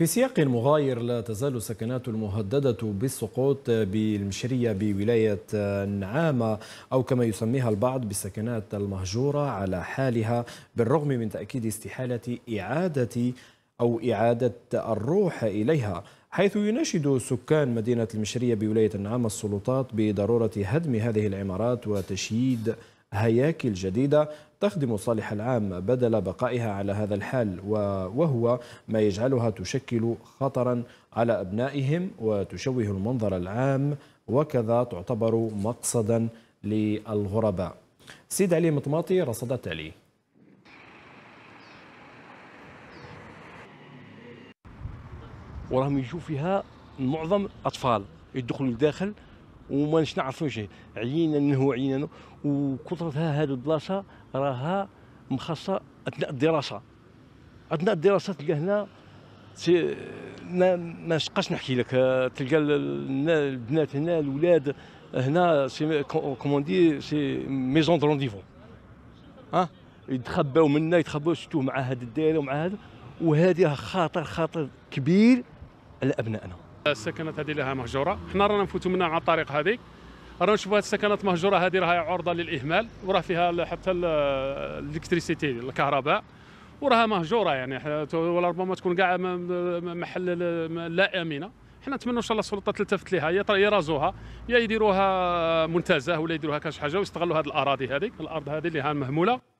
في سياق مغاير لا تزال السكنات المهددة بالسقوط بالمشرية بولاية النعامة أو كما يسميها البعض بالسكنات المهجورة على حالها بالرغم من تأكيد استحالة إعادة أو إعادة الروح إليها حيث يناشد سكان مدينة المشرية بولاية النعامة السلطات بضرورة هدم هذه العمارات وتشييد هياكل جديدة تخدم الصالح العام بدل بقائها على هذا الحال وهو ما يجعلها تشكل خطرا على أبنائهم وتشوه المنظر العام وكذا تعتبر مقصدا للغرباء سيد علي مطماطي رصد التالي وراهم يشوف فيها معظم اطفال يدخلوا لداخل وما نعرفوش عيينا انه عيينا وكثرتها هذه البلاصه راها مخصصه اثناء الدراسه اثناء الدراسه تلقى هنا سي ما ما شقاش نحكي لك تلقى البنات هنا الاولاد هنا سي كومون دي سي ميزون دو رونديفو ها يتخباو منا يتخباو شتو مع هذه الدائره ومع هذا وهذه خاطر خاطر كبير على ابنائنا السكنات هذه لها مهجوره حنا رانا نفوتوا منها على الطريق هذه رانا نشوفوا هذه السكنات مهجوره هذه راهي عرضه للاهمال وراه فيها حتى الالكتريسيتي الكهرباء وراها مهجوره يعني ولا ربما تكون كاع محل لا امنه حنا نتمنى ان شاء الله السلطه تلتفت لها يا يرازوها يا يديروها منتزه ولا يديروها كاش حاجه ويستغلوا هذه الاراضي هذه الارض هذه اللي مهموله